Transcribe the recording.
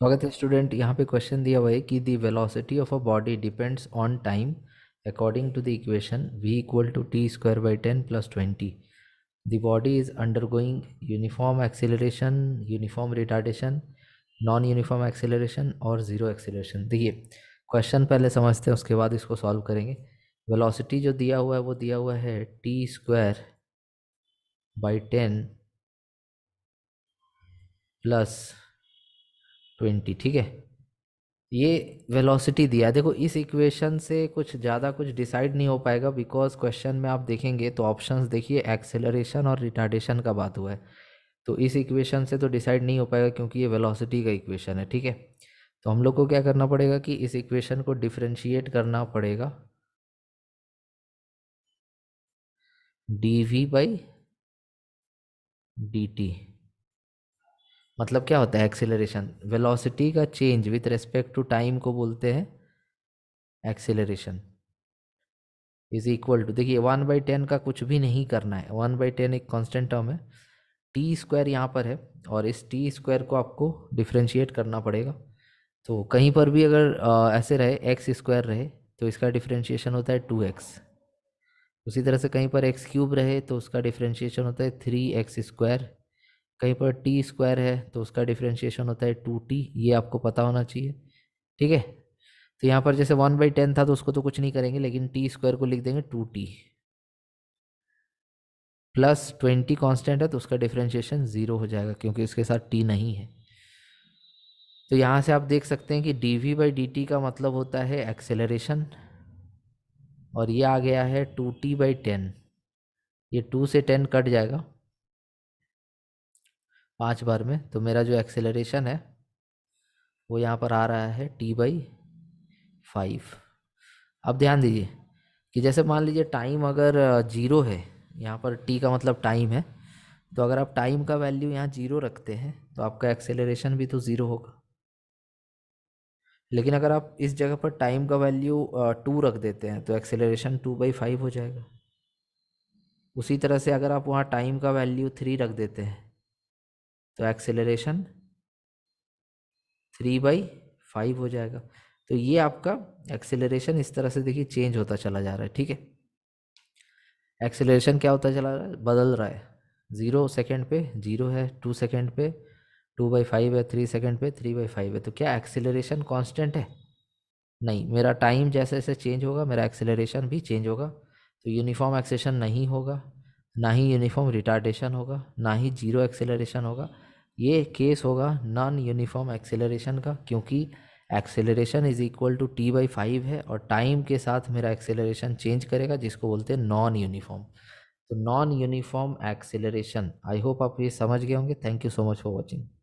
स्वागत है स्टूडेंट यहाँ पे क्वेश्चन दिया हुआ है कि the velocity of a body depends on time according to the equation v equal to t square by ten plus twenty body is undergoing uniform acceleration uniform retardation non uniform acceleration और zero acceleration देखिए question पहले समझते हैं उसके बाद इसको solve करेंगे velocity जो दिया हुआ है वो दिया हुआ है t square by ten plus twenty ठीक है ये वेलोसिटी दिया देखो इस इक्वेशन से कुछ ज़्यादा कुछ डिसाइड नहीं हो पाएगा बिकॉज क्वेश्चन में आप देखेंगे तो ऑप्शंस देखिए एक्सेलरेशन और रिटार्डेशन का बात हुआ है तो इस इक्वेशन से तो डिसाइड नहीं हो पाएगा क्योंकि ये वेलोसिटी का इक्वेशन है ठीक है तो हम लोग को क्या करना पड़ेगा कि इस इक्वेशन को डिफ्रेंशिएट करना पड़ेगा d v by d t मतलब क्या होता है एक्सेलरेशन वेलोसिटी का change with respect to time को बोलते हैं एक्सेलरेशन इज इक्वल टू देखिए वन बाई टेन का कुछ भी नहीं करना है वन बाई टेन एक कॉन्स्टेंट टर्म है टी स्क्वायर यहाँ पर है और इस टी स्क्वायर को आपको डिफ्रेंशिएट करना पड़ेगा तो कहीं पर भी अगर आ, ऐसे रहे एक्स स्क्वायर रहे तो इसका डिफ्रेंशिएशन होता है टू एक्स उसी तरह से कहीं पर एक्स क्यूब रहे तो उसका डिफ्रेंशिएशन होता है थ्री एक्स स्क्वायर कहीं पर टी स्क्वायर है तो उसका डिफ्रेंशिएशन होता है टू टी ये आपको पता होना चाहिए ठीक है तो यहाँ पर जैसे वन बाई टेन था तो उसको तो कुछ नहीं करेंगे लेकिन टी स्क्वायर को लिख देंगे two t plus twenty constant है तो उसका डिफ्रेंशिएशन ज़ीरो हो जाएगा क्योंकि उसके साथ टी नहीं है तो यहाँ से आप देख सकते हैं कि d v by d t का मतलब होता है एक्सेलरेशन और ये आ गया है टू टी बाई टेन ये टू से टेन कट जाएगा पाँच बार में तो मेरा जो एक्सेलरेशन है वो यहाँ पर आ रहा है टी बाई फाइव अब ध्यान दीजिए कि जैसे मान लीजिए टाइम अगर जीरो है यहाँ पर टी का मतलब टाइम है तो अगर आप टाइम का वैल्यू यहाँ जीरो रखते हैं तो आपका एक्सेलरेशन भी तो ज़ीरो होगा लेकिन अगर आप इस जगह पर टाइम का वैल्यू टू रख देते हैं तो एक्सेलरेशन टू बाई फाइव हो जाएगा उसी तरह से अगर आप वहाँ टाइम का वैल्यू थ्री रख देते हैं तो एक्सेलरेशन थ्री बाई फाइव हो जाएगा तो ये आपका एक्सेलरेशन इस तरह से देखिए चेंज होता चला जा रहा है ठीक है एक्सेलरेशन क्या होता चला रहा है बदल रहा है ज़ीरो सेकेंड पे ज़ीरो है टू सेकेंड पे टू बाई फाइव है थ्री सेकेंड पे थ्री बाई फाइव है तो क्या एक्सेलरेशन कांस्टेंट है नहीं मेरा टाइम जैसे जैसे चेंज होगा मेरा एक्सेलरेशन भी चेंज होगा तो यूनिफॉर्म एक्सेशन नहीं होगा ना ही यूनिफॉर्म रिटार्डेशन होगा ना ही जीरो एक्सेलरेशन होगा ये केस होगा नॉन यूनिफॉर्म एक्सेलरेशन का क्योंकि acceleration is equal to t by five है और टाइम के साथ मेरा एक्सेलरेशन चेंज करेगा जिसको बोलते हैं नॉन यूनिफॉर्म तो non uniform acceleration I hope आप ये समझ गए होंगे thank you so much for watching